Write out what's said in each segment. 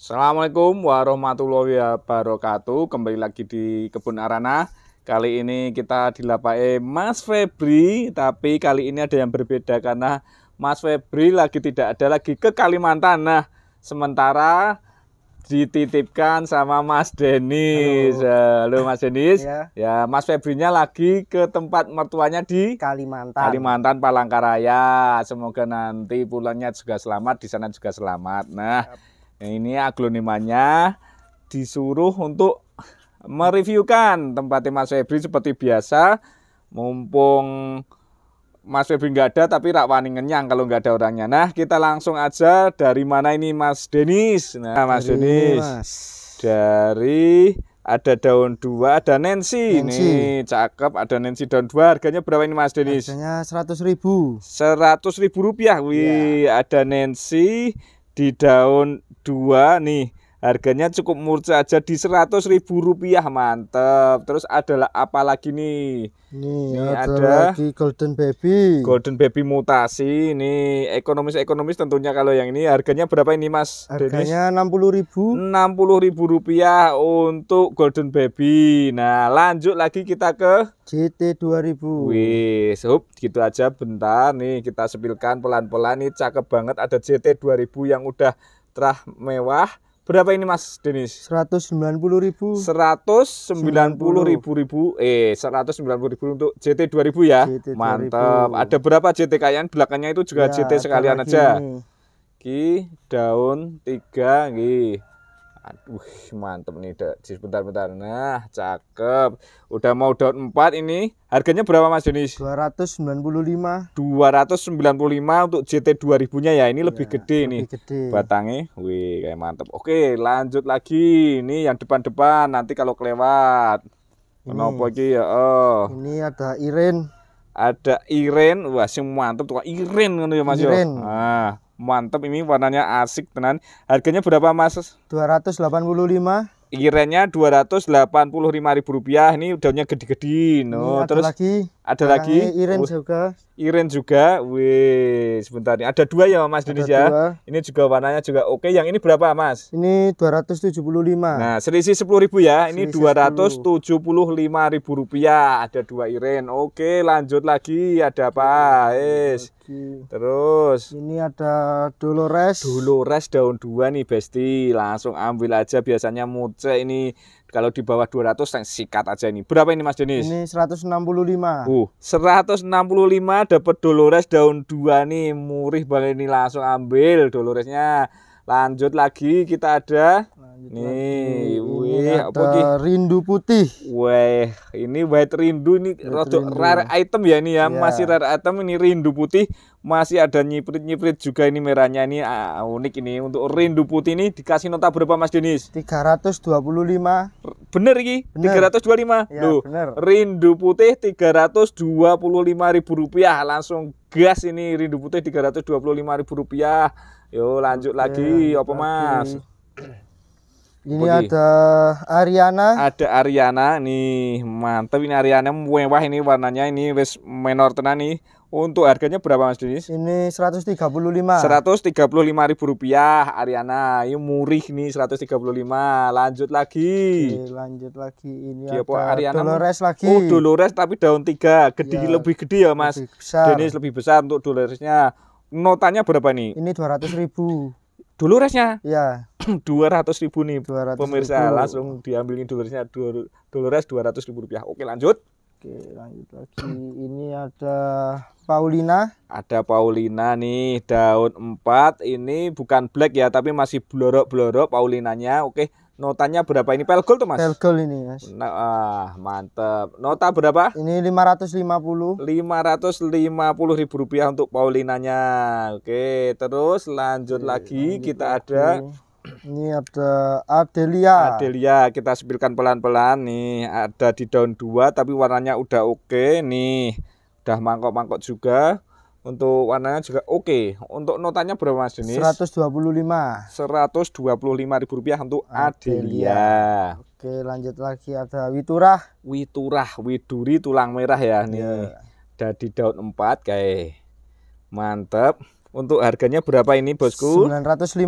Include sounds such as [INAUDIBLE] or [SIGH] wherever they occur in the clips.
Assalamualaikum warahmatullahi wabarakatuh. Kembali lagi di Kebun Arana. Kali ini kita dilapai Mas Febri, tapi kali ini ada yang berbeda karena Mas Febri lagi tidak ada lagi ke Kalimantan. Nah, sementara dititipkan sama Mas Denis. Halo, Halo Mas Denis. Ya. ya, Mas Febrinya lagi ke tempat mertuanya di Kalimantan. Kalimantan Palangkaraya. Semoga nanti pulangnya juga selamat, di sana juga selamat. Nah, ya ini aglonimanya disuruh untuk mereviewkan tempatnya Mas Febri seperti biasa mumpung Mas Febri nggak ada tapi rak wani ngenyang kalau nggak ada orangnya nah kita langsung aja dari mana ini Mas Denis nah Mas dari Denis dari ada daun dua ada Nancy, Nancy. ini cakep ada Nancy daun dua harganya berapa ini Mas Denis harganya seratus ribu seratus ribu rupiah wih ya. ada Nancy di daun dua nih harganya cukup murah aja di seratus ribu rupiah mantep terus ada apa lagi nih nih ada, ada lagi golden baby golden baby mutasi nih ekonomis ekonomis tentunya kalau yang ini harganya berapa ini mas harganya enam puluh ribu enam puluh ribu rupiah untuk golden baby nah lanjut lagi kita ke GT 2000 wih hop gitu aja bentar nih kita sepilkan pelan-pelan nih cakep banget ada GT 2000 yang udah terah mewah. Berapa ini Mas Denis? 190 ribu. 190 ribu ribu. Eh, 190 ribu untuk JT 2000 ya. JT 2000. Mantap. Ada berapa JT kalian? Belakangnya itu juga ya, JT sekalian aja. Ki daun 3 nggih. Aduh, mantep nih, Dok. Bentar-bentar. Nah, cakep. Udah mau daun 4 ini. Harganya berapa, Mas sembilan 295. 295 untuk JT 2000-nya ya. Ini lebih ya, gede lebih nih. Gede. Batangnya. Wih, kayak mantep. Oke, lanjut lagi. Ini yang depan-depan nanti kalau kelewat. Kenapa lagi ya? Oh. Ini ada Iren. Ada Iren. Wah, sih mantep tuh Iren ya, Mas. Ya? Iren. Ah mantap ini warnanya asik tenan harganya berapa mas 285 puluh lima ribu rupiah ini daunnya gede-gede no ini terus lagi ada nah, lagi? Iren juga. Iren juga. Wih, sebentar nih. Ada dua ya Mas Denis ya. Dua. Ini juga warnanya juga oke. Yang ini berapa Mas? Ini 275. Nah, selisih ribu ya. Ini ribu rupiah. Ada dua Iren. Oke, lanjut lagi. Ada apa? Es. Terus ini ada Dolores. Dolores daun dua nih Besti. Langsung ambil aja biasanya muce ini kalau di bawah 200 sikat aja ini. Berapa ini Mas Denis? Ini 165. Uh, 165 dapat Dolores daun dua nih, murih banget ini langsung ambil Doloresnya. Lanjut lagi kita ada Lanjut nih, wih apa ki? Rindu putih. wih ini white rindu ini rindu. rare item ya ini ya. yeah. Masih rare item ini rindu putih, masih ada nyiprit-nyiprit juga ini merahnya ini uh, unik ini. Untuk rindu putih ini dikasih nota berapa Mas Denis? 325. Bener iki? Bener. 325. Ya, Loh, bener. Rindu putih 325 ribu rupiah langsung gas ini rindu putih 325 ribu rupiah Yo lanjut lagi, lagi apa Mas? Ini Budi. ada Ariana. Ada Ariana nih, mantep ini Ariana mewah ini warnanya ini wes menor tenan nih. Untuk harganya berapa Mas Dennis? Ini 135. 135 ribu rupiah Ariana. Ini murih nih 135. Lanjut lagi. Oke, lanjut lagi ini Dia ada Ariana. Dolores lagi. Oh, Dolores tapi daun tiga, gede ya, lebih gede ya Mas. Lebih lebih besar untuk Doloresnya notanya berapa nih? Ini 200 ribu. Dulu resnya? [LAUGHS] Iya. 200 [CLEARS THROAT] ribu nih 200 pemirsa. Ribu. Langsung diambilin dulu res 200 ribu rupiah. Oke lanjut. Oke lanjut lagi. Ini ada Paulina. Ada Paulina nih daun 4. Ini bukan black ya tapi masih blorok-blorok Paulinanya. Oke Notanya berapa ini pelgol tuh mas? Pelgol ini mas. Nah, ah, mantep. Nota berapa? Ini 550. puluh ribu rupiah untuk Paulinanya. Oke, terus lanjut Oke, lagi kita lagi. ada. Ini ada Adelia. Adelia kita sebilkan pelan-pelan nih. Ada di daun dua tapi warnanya udah oke nih. Udah mangkok-mangkok juga. Untuk warnanya juga oke. Okay. Untuk notanya berapa Mas Denis? 125. 125 ribu rupiah untuk Adelia. Adelia. Oke, lanjut lagi ada Witurah. Witurah, Widuri tulang merah ya ini. Ada iya. Dadi daun empat, kayak. mantep. Untuk harganya berapa ini, Bosku? 950.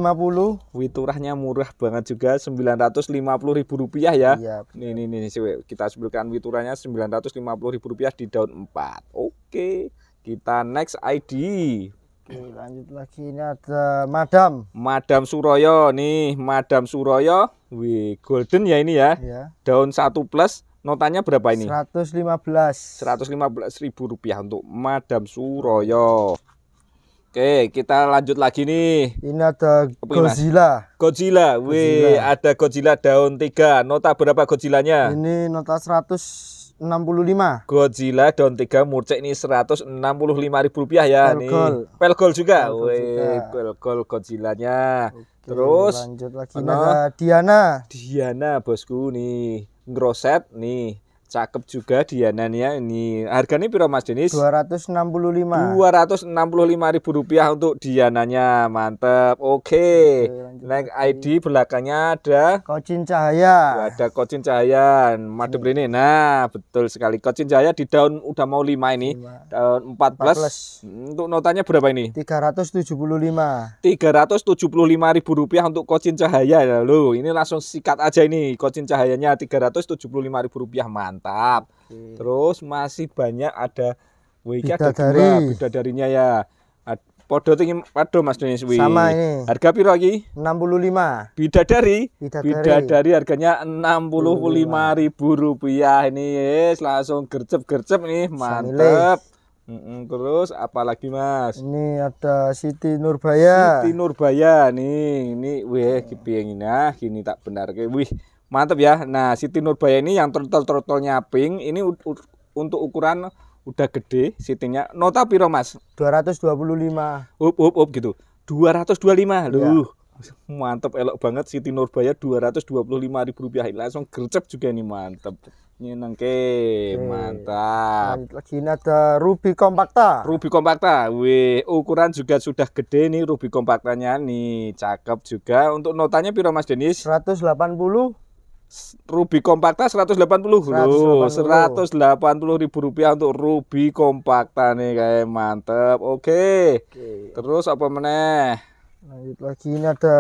Witurahnya murah banget juga, 950 ribu rupiah ya. Iya. ini Nih, nih, nih, kita sebutkan witurahnya 950 ribu rupiah di daun empat. Oke. Kita next ID. Oke, lanjut lagi ini ada Madam. Madam Suroyo nih, Madam Suroyo. Wih, golden ya ini ya. iya. Daun satu plus notanya berapa ini? 115. 115 ribu rupiah untuk Madam Suroyo. Oke, kita lanjut lagi nih. Ini ada Godzilla. ini Godzilla. Wih, ada Godzilla daun tiga Nota berapa Godzillanya? Ini nota 100 165. Godzilla Don 3 Murcek ini 165 ribu rupiah ya Pelgol. nih. Pelgol juga. Pelgol Godzilla-nya. Pelgol Godzillanya. Oke, Terus lanjut lagi Diana. Diana bosku nih. Ngroset nih cakep juga nih ya ini harganya piro Mas Denis 265 265 ribu rupiah untuk Diananya mantap oke okay. naik ID belakangnya ada Kocin Cahaya ada Kocin Cahaya madep iya. ini nah betul sekali Kocin Cahaya di daun udah mau 5 ini 5. daun 4 plus. untuk notanya berapa ini 375 375 ribu rupiah untuk Kocin Cahaya lalu ini langsung sikat aja ini Kocin Cahayanya 375 ribu rupiah mantap mantap. Okay. Terus masih banyak ada wih ada dua darinya ya. Podo tinggi podo Mas Denis wi. Sama ini. Harga piro lima beda dari beda dari harganya enam puluh lima ribu rupiah ini yes, langsung gercep-gercep nih, mantap Mm -mm, terus apalagi Mas? Ini ada Siti Nurbaya. Siti Nurbaya nih, ini wih kipi yang nah, gini tak benar ke wih. Mantap ya. Nah, Siti Nurbaya ini yang turtle-turtle-nya pink ini untuk ukuran udah gede sitinya. Nota piro, Mas? 225. Up up up gitu. 225. Iya. Loh. Ya mantap elok banget Siti Nurbaya ribu rupiah langsung gercep juga nih mantep ke, mantap lagi ini ada Ruby Kompakta. Ruby Kompakta, wih ukuran juga sudah gede nih Ruby kompaktanya nih cakep juga untuk notanya piro Mas Denis 180 Ruby Kompakta 180 delapan 180 ribu rupiah untuk Ruby Kompakta nih kayak mantep. Oke. okay. Terus apa meneh? Lanjut lagi ini ada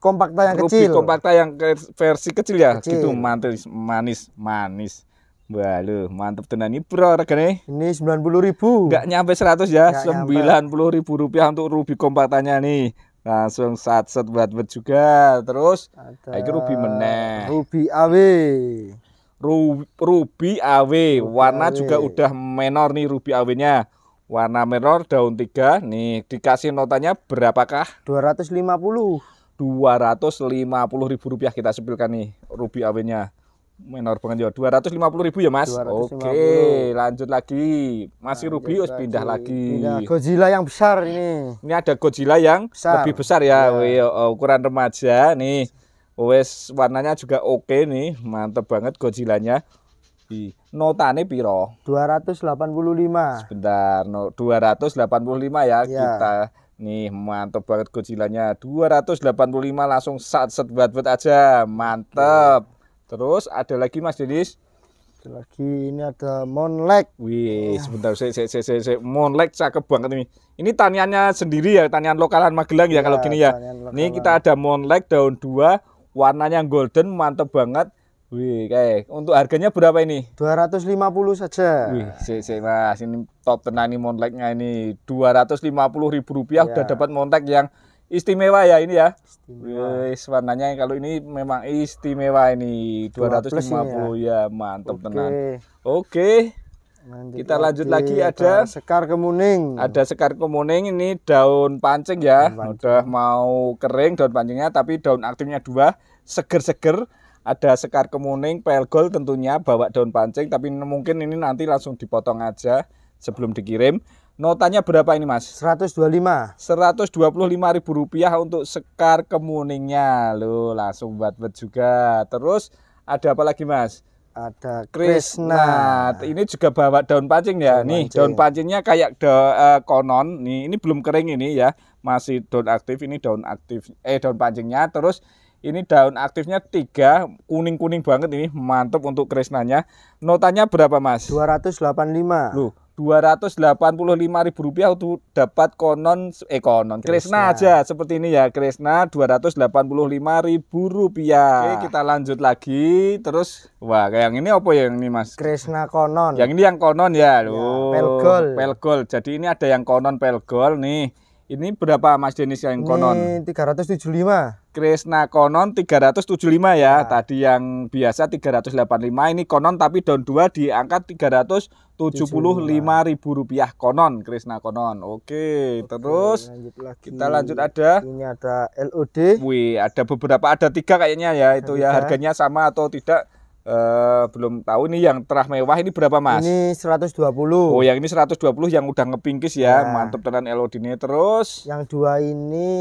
Kompakta yang Ruby kecil. Kompakta yang versi kecil ya. Kecil. Gitu mantis manis manis. Wah lu mantep tenan ini bro regane. Ini 90.000. ribu. nyampe 100 ya. Sembilan puluh ribu rupiah untuk Ruby Kompaktanya nih langsung saat set buat buat juga terus ada ruby meneh ruby aw ruby aw warna Awe. juga udah menor nih ruby aw nya warna menor daun tiga nih dikasih notanya berapakah 250 250 ribu rupiah kita sepilkan nih ruby aw nya menor ya, ratus ya puluh ribu ya mas 250. oke lanjut lagi masih lanjut Ruby harus pindah lagi pindah. Godzilla yang besar ini ini ada Godzilla yang besar. lebih besar ya, ya. ukuran remaja nih wes warnanya juga oke nih mantap banget Godzilla-nya. Godzillanya di notane piro 285 sebentar no 285 ya, ya. kita Nih mantep banget Godzilla-nya Godzillanya 285 langsung sat set buat buat aja mantep. Terus ada lagi Mas Dedis? Ada lagi ini ada Monlek. Wih, sebentar saya saya saya, saya, saya. Monlek cakep banget ini. Ini taniannya sendiri ya, tanian lokalan Magelang ya, ya kalau gini ya. Ini kita ada Monlek daun 2, warnanya golden, mantep banget. Wih, kayak untuk harganya berapa ini? 250 saja. Wih, si, si, Mas, ini top tenan ini ratus ini. 250 ribu rupiah ya. udah dapat montek yang istimewa ya ini ya. Istimewa. warnanya kalau ini memang istimewa ini 250 ya. ya mantap Oke. tenan. Oke. Lanjut kita lanjut lagi, lagi ada sekar kemuning. Ada sekar kemuning ini daun pancing ya. Daun pancing. Udah mau kering daun pancingnya tapi daun aktifnya dua, seger-seger. Ada sekar kemuning, pelgol tentunya bawa daun pancing tapi mungkin ini nanti langsung dipotong aja sebelum dikirim. Notanya berapa ini Mas? 125. 125 ribu rupiah untuk sekar kemuningnya. Loh langsung buat-buat juga. Terus ada apa lagi Mas? Ada Krishna. Krishna. Ini juga bawa daun pancing ya. Daun nih, pancing. daun pancingnya kayak da, uh, konon. Nih, ini belum kering ini ya. Masih daun aktif, ini daun aktif. Eh, daun pancingnya. Terus ini daun aktifnya tiga kuning kuning banget ini mantap untuk krisnanya notanya berapa mas 285 Loh, ribu rupiah untuk dapat konon eh konon Krishna, aja seperti ini ya Krishna ribu rupiah Oke kita lanjut lagi terus wah kayak yang ini apa ya, yang ini mas Krishna konon yang ini yang konon ya, ya loh ya, pelgol pelgol jadi ini ada yang konon pelgol nih ini berapa mas Denis yang ini konon ini 375 Krishna Konon 375 ya. Nah. Tadi yang biasa 385 ini Konon tapi down 2 diangkat 375 ribu rupiah Konon Krishna Konon. Oke, Oke terus lanjut lagi. kita lanjut ada ini ada LOD. Wih, ada beberapa ada tiga kayaknya ya itu ya harganya sama atau tidak Uh, belum tahu nih yang terah mewah ini berapa mas? Ini 120 Oh yang ini 120 yang udah ngepingkis ya nah. Iya. dengan tenan ini terus Yang dua ini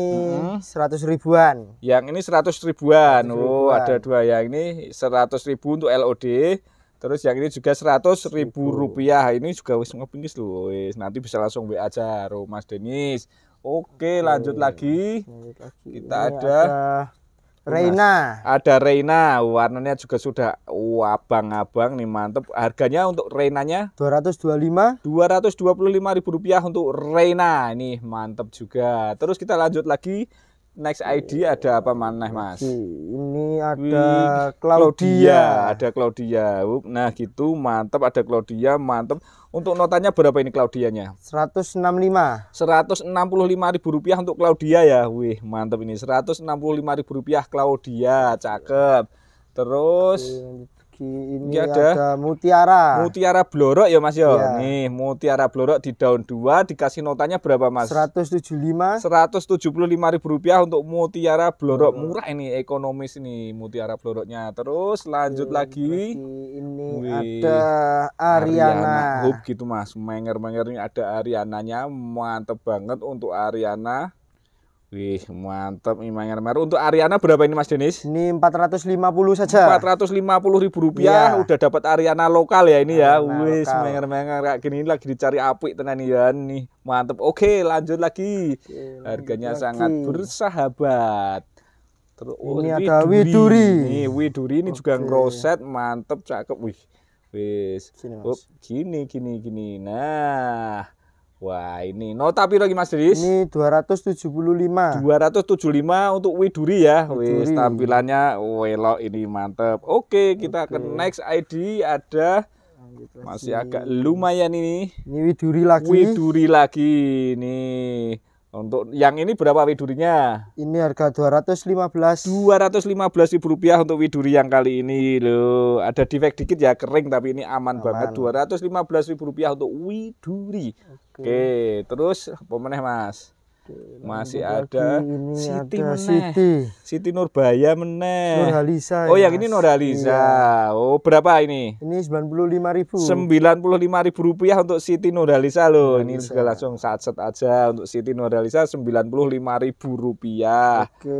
hmm. 100 ribuan Yang ini 100 ribuan 100 Oh ada dua yang ini 100 ribu untuk LOD Terus yang ini juga 100 ribu rupiah Ini juga wis ngepingkis loh wis. Nanti bisa langsung WA aja Mas Denis Oke lanjut lagi, lanjut lagi. Kita ini ada, ada Reina. Ada Reina, warnanya juga sudah abang-abang nih mantep. Harganya untuk Reinanya puluh lima ribu rupiah untuk Reina. Ini mantep juga. Terus kita lanjut lagi next ID iya. ada apa mana, mas? Ini ada Wih, Claudia. Ada Claudia. Nah gitu mantap ada Claudia mantap. Untuk notanya berapa ini Claudianya? 165. 165 ribu rupiah untuk Claudia ya. Wih mantap ini 165 ribu rupiah Claudia. Cakep. Terus lagi ini ya ada, ada mutiara. Mutiara blorok ya Mas ya. ya. Nih, mutiara blorok di daun dua dikasih notanya berapa Mas? 175. 175 ribu rupiah untuk mutiara blorok. oh. Murah ini ekonomis ini mutiara bloroknya. Terus lanjut iya, lagi. Ini Wih, ada Ariana. Ariana. gitu Mas. Menger-menger ini ada Ariananya. Mantep banget untuk Ariana. Wih, mantap nih Mangar Untuk Ariana berapa ini Mas Denis? Ini 450 saja. 450 ribu rupiah. Yeah. Udah dapat Ariana lokal ya ini ya. Ariana ya. Wih, Mangar Mangar kayak gini lagi dicari apik tenan ya nih. Mantap. Oke, lanjut lagi. Oke, Harganya lagi. sangat bersahabat. Terus oh, ini, ada Widuri. Nih, Widuri ini Oke. juga ngroset, mantep, cakep. Wih. Wis. oh, gini, gini, gini. Nah, Wah, ini Notapiro lagi Mas Riz Ini 275. 275 untuk Widuri ya. Widuri. Wih, tampilannya welo ini mantep. Oke, kita Oke. ke next ID ada masih agak lumayan ini. Ini Widuri lagi. Widuri lagi ini Untuk yang ini berapa widurinya? Ini harga dua dua ratus ratus lima belas lima belas ribu rupiah untuk widuri yang kali ini loh. Ada defect dikit ya kering tapi ini aman, aman. banget. belas ribu rupiah untuk widuri. Oke, terus pemenang Mas masih ada ini Siti ada meneh. Siti. Siti Nurbaya meneh. Nurhalisa. Oh, ya, yang mas. ini Nurhalisa. Iya. Oh, berapa ini? Ini 95.000. 95.000 rupiah untuk Siti Nurhalisa loh. Iya, ini segala langsung saat-set aja untuk Siti Nurhalisa 95.000 rupiah. Oke.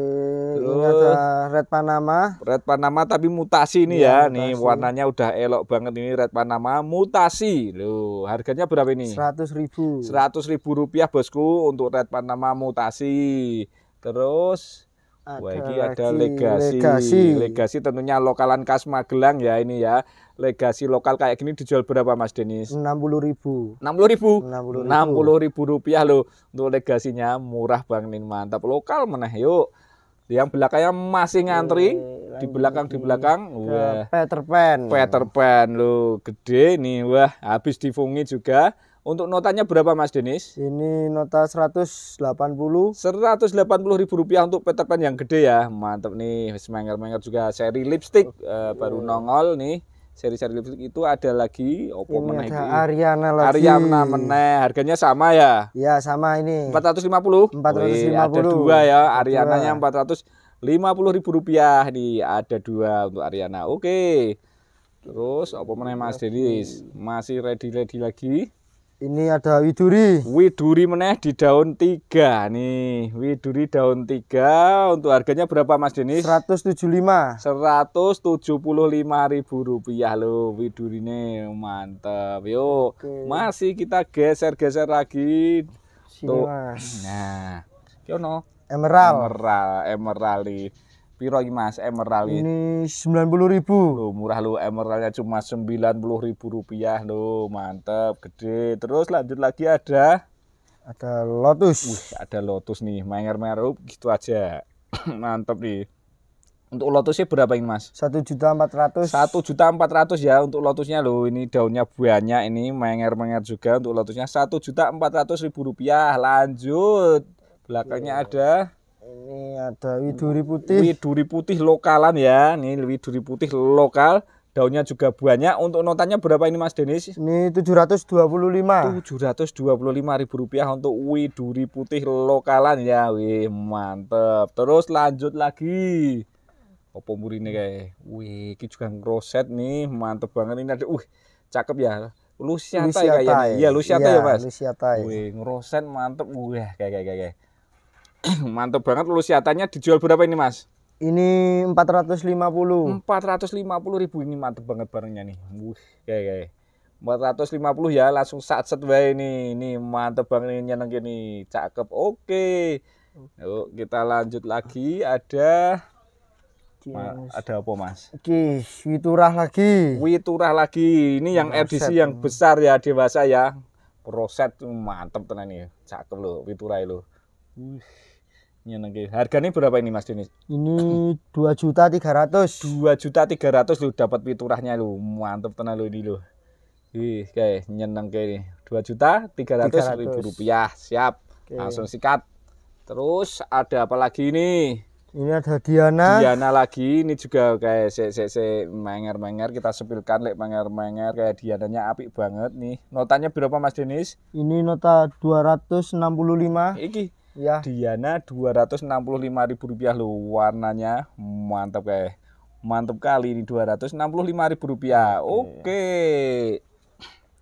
Terus, ini ada Red Panama. Red Panama tapi mutasi ini ya. ya. Nih warnanya udah elok banget ini Red Panama mutasi. Loh, harganya berapa ini? 100.000. 100.000 rupiah, Bosku, untuk Red Panama Nama mutasi. Terus ada lagi ada ada legasi. legasi. Legasi tentunya lokalan khas Magelang ya ini ya. Legasi lokal kayak gini dijual berapa Mas Denis? puluh ribu. puluh ribu? Enam puluh ribu rupiah loh. Untuk legasinya murah Bang ini Mantap lokal meneh yuk. Yang belakangnya masih ngantri. Oke, di belakang di belakang wah Peter Pan Peter Pan lo gede nih wah habis difungi juga untuk notanya berapa Mas Denis? Ini nota 180. 180 ribu rupiah untuk Peter Pan yang gede ya. mantep nih, semangat-semangat juga seri lipstick uh, baru nongol nih. Seri-seri lipstick itu ada lagi Oppo ini meneh ada Ariana lagi. Ariana meneh, harganya sama ya? Ya sama ini. 450. 450. Wih, ada dua ya. ya, Ariananya 450 ribu rupiah nih, ada dua untuk Ariana. Oke. Terus apa meneh Mas Denis? Masih ready-ready lagi? Ini ada widuri. Widuri meneh di daun 3 nih. Widuri daun 3 untuk harganya berapa Mas Deni 175. 175.000 rupiah lo widurine mantep yuk Masih kita geser-geser lagi. Sini, Tuh. Mas. Nah. Kyono. Emerald. Emerald, emerald. Piro iki Mas emerald ini? Ini 90.000. Loh, murah lo emeraldnya cuma ribu rupiah lo. mantep, gede. Terus lanjut lagi ada ada Lotus. Wih, ada Lotus nih, mayer merup gitu aja. [COUGHS] mantep nih. Untuk lotusnya berapa ini mas? Satu juta empat ratus. Satu juta empat ratus ya untuk lotusnya loh. Ini daunnya banyak ini menger menger juga untuk lotusnya satu juta empat ratus ribu rupiah. Lanjut belakangnya iya. ada ini iya, ada widuri hmm. putih widuri putih lokalan ya ini widuri putih lokal daunnya juga banyak untuk notanya berapa ini Mas Denis ini 725 725 ribu rupiah untuk widuri putih lokalan ya wih mantep terus lanjut lagi opo murine kayak wih ini juga ngroset nih mantep banget ini ada wih cakep ya Lusiata, ya Lusiata ya kayaknya. Iya, Lusiata iya, ya, Mas. Lusiata. Ya. Wih, ngrosen mantep. Wih, kayak kayak kayak. [CLEARS THROAT] Mantap banget siatanya dijual berapa ini, Mas? Ini 450. 450 ribu ini mantap banget barangnya nih. Wuh, ya ya. 450 ya. ya langsung saat set way ini. Ini mantap banget ini nyeneng gini. Cakep. Oke. Yuk, kita lanjut lagi ada Ma, ada apa mas? Oke, witurah lagi. Witurah lagi. Ini yang Roset. edisi yang besar ya dewasa ya. Roset mantep tenan nih. Cakep loh witurah lo. Wih. Harganya berapa ini Mas Denis? Ini dua juta tiga ratus. Dua juta tiga ratus lu dapat fiturahnya lu mantep tenar lu ini lu. Ih kayak nyeneng kayak ini. Dua juta tiga ratus ribu rupiah siap. Okay. Langsung sikat. Terus ada apa lagi ini? Ini ada Diana. Diana lagi, ini juga kayak se se se menger menger kita sepilkan lek menger menger kayak Diananya api banget nih. Notanya berapa Mas Denis? Ini nota dua ratus enam puluh Iki ya. Diana dua ratus enam puluh lima ribu rupiah lo, warnanya mantap kayak mantap kali ini dua ratus enam puluh lima ribu rupiah oke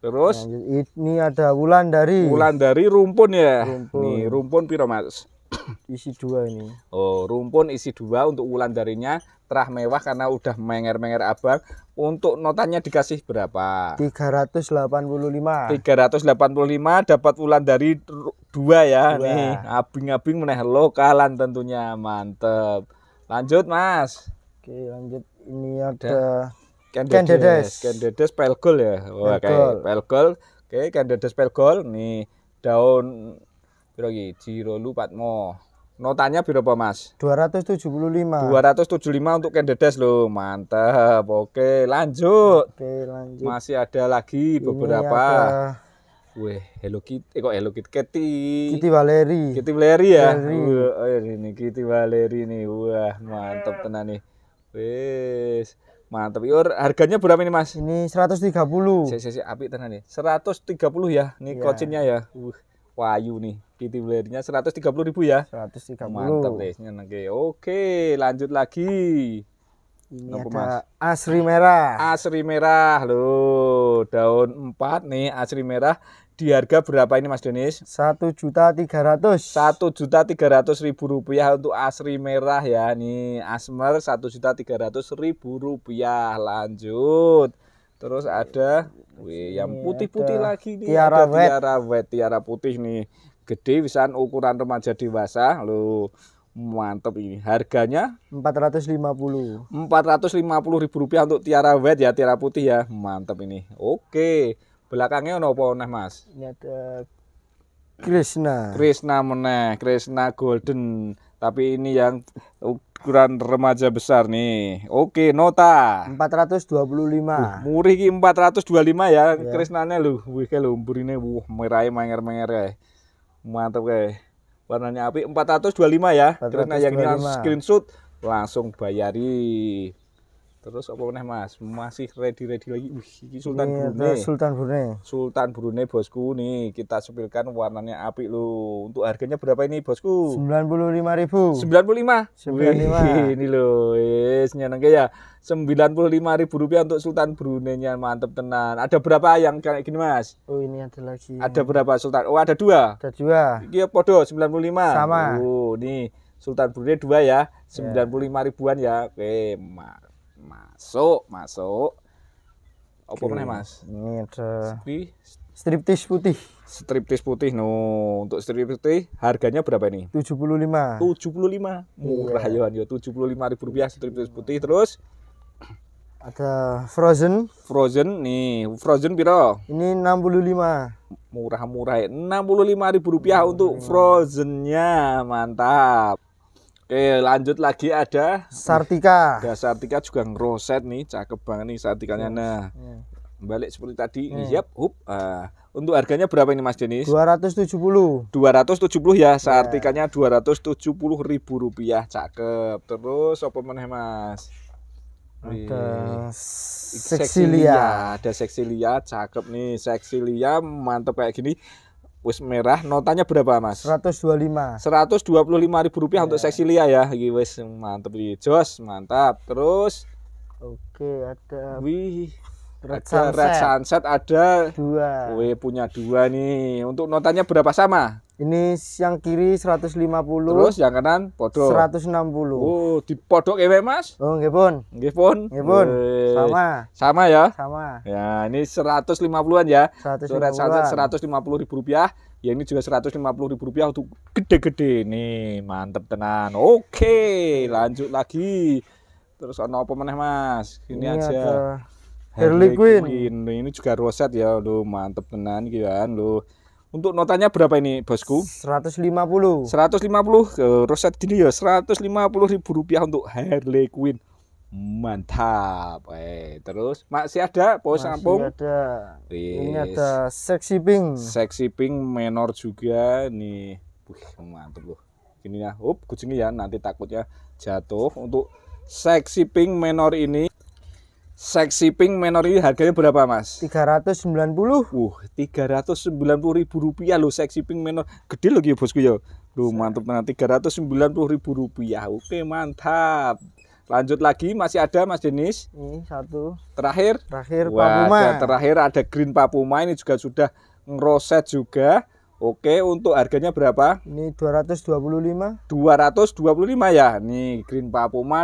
terus ini ada wulan dari wulan dari rumpun ya rumpun. nih rumpun piro isi dua ini oh rumpun isi dua untuk wulan darinya terah mewah karena udah menger-menger abang untuk notanya dikasih berapa 385 385 dapat ulan dari dua ya dua. nih abing-abing meneh lokalan tentunya mantep lanjut mas oke lanjut ini ada kandedes kandedes pelgol ya oh, oke pelgol oke kandedes pelgol nih daun kira jiro lupat mo. Notanya berapa Mas? 275. 275 untuk Kendedes loh. Mantap. Oke, lanjut. Oke, lanjut. Masih ada lagi beberapa. ada... weh Hello Kitty, eh, kok Hello Kitty? Kitty, Kitty Valeri. Kitty Valeri ya. Valeri. Wah, eh, ini Kitty Valeri nih. Wah, mantap tenan nih. Wes. Mantap. yur harganya berapa ini, Mas? Ini 130. Si si si api tenan nih. 130 ya. ini yeah. kocinnya ya. Uh, wayu nih. Kitty Blairnya puluh ribu ya 130 mantap deh oke oke lanjut lagi ini ada asri merah asri merah loh daun empat nih asri merah di harga berapa ini Mas Denis? Satu juta tiga ratus. Satu juta tiga ratus ribu rupiah untuk asri merah ya nih asmer satu juta tiga ratus ribu rupiah lanjut. Terus ada, wih, yang putih-putih lagi nih. Tiara red. Tiara wet, tiara putih nih gede wisan ukuran remaja dewasa lo mantep ini harganya 450 450 ribu rupiah untuk tiara wet ya tiara putih ya mantep ini oke belakangnya ono apa nah mas ini ada Krishna Krishna meneh Krishna golden tapi ini yang ukuran remaja besar nih oke nota 425 uh, murih 425 ya yeah. nya lu wih kayak lu ini, wuh merahnya menger-menger mantap guys warnanya api 425 ya 425. karena nah, yang ini langsung screenshot langsung bayari Terus apa meneh Mas? Masih ready-ready lagi. Wih, ini Sultan ini, iya, Brunei. Sultan Brunei. Sultan Brunei bosku nih, kita sepilkan warnanya api lo. Untuk harganya berapa ini bosku? sembilan sembilan puluh puluh lima ribu lima sembilan puluh lima ini lo, yes, gak ya. sembilan puluh lima ribu rupiah untuk Sultan Brunei-nya mantep tenan. Ada berapa yang kayak gini Mas? Oh, ini ada lagi. Ada berapa Sultan? Oh, ada dua. Ada dua. Iya, podo lima Sama. Oh, nih Sultan Brunei dua ya. ya. sembilan puluh lima ribuan ya. Oke, okay, masuk masuk apa mana mas ini ada strip striptis putih striptis putih no untuk striptis putih harganya berapa ini 75 75 murah yeah. ya puluh 75 ribu rupiah striptis putih terus ada frozen frozen nih frozen piro ini 65 murah-murah puluh 65 ribu rupiah 65. untuk iya. frozennya mantap Oke, eh, lanjut lagi ada Sartika. Ada Sartika juga ngeroset nih, cakep banget nih Sartikanya. Nah, ya. balik seperti tadi, ya. yep, hup. Uh, untuk harganya berapa ini Mas Denis? 270. 270 ya, Sartikanya tujuh puluh ribu rupiah, cakep. Terus apa meneh Mas? ada seksilia. seksilia ada seksilia cakep nih seksilia mantep kayak gini wis merah notanya berapa mas 125 125 ribu rupiah yeah. untuk iya. seksi lia ya wis mantep di jos mantap terus oke ada wih Red ada sunset. Red Sunset ada dua. Wih punya dua nih. Untuk notanya berapa sama? Ini yang kiri 150. Terus yang kanan podo. 160. Oh, di podo kewe, Mas? Oh, nggih, Pun. Nggih, Pun. Nggih, Pun. Sama. Sama ya? Sama. Ya, ini 150-an ya. 150. Surat satu puluh ribu rupiah. Ya ini juga 150 ribu rupiah untuk gede-gede nih. Mantep tenan. Oke, lanjut lagi. Terus ono apa meneh, Mas? Ini, ini aja. Ada... Harley Quinn. Ini juga roset ya, lo mantep tenan gitu kan, lo. Untuk notanya berapa ini, Bosku? 150. 150 roset gini ya 150 ribu rupiah untuk Harley Quinn. Mantap. Eh, terus masih ada pos masih sampung. ada. Yes. Ini ada Sexy Pink. Sexy Pink menor juga nih. Wih, mantap loh. Gini ya. Up, kucingnya ya nanti takutnya jatuh untuk Sexy Pink menor ini Seksi pink menor ini harganya berapa mas? 390 Uh 390 ribu rupiah loh seksi pink menor Gede loh ya bosku ya Duh mantap sembilan 390 ribu rupiah Oke mantap Lanjut lagi masih ada mas Denis Ini satu Terakhir Terakhir Wah, Papuma Terakhir ada green Papuma ini juga sudah ngeroset juga Oke, untuk harganya berapa? Ini 225. 225 ya. Nih, Green Papuma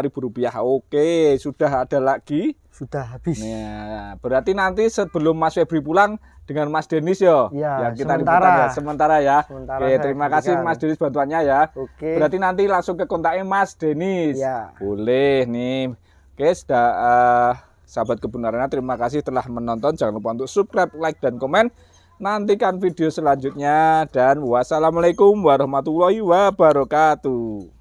ribu rupiah. Oke, sudah ada lagi? Sudah habis. Nah, berarti nanti sebelum Mas Febri pulang dengan Mas Denis yo. Ya, ya kita sementara. ya, sementara ya. Sementara Oke, terima kasih Mas Denis bantuannya ya. Oke. Berarti nanti langsung ke kontaknya Mas Denis. Ya. Boleh nih. Oke, sudah uh, sahabat kebenaran terima kasih telah menonton. Jangan lupa untuk subscribe, like dan komen. Nantikan video selanjutnya dan wassalamualaikum warahmatullahi wabarakatuh.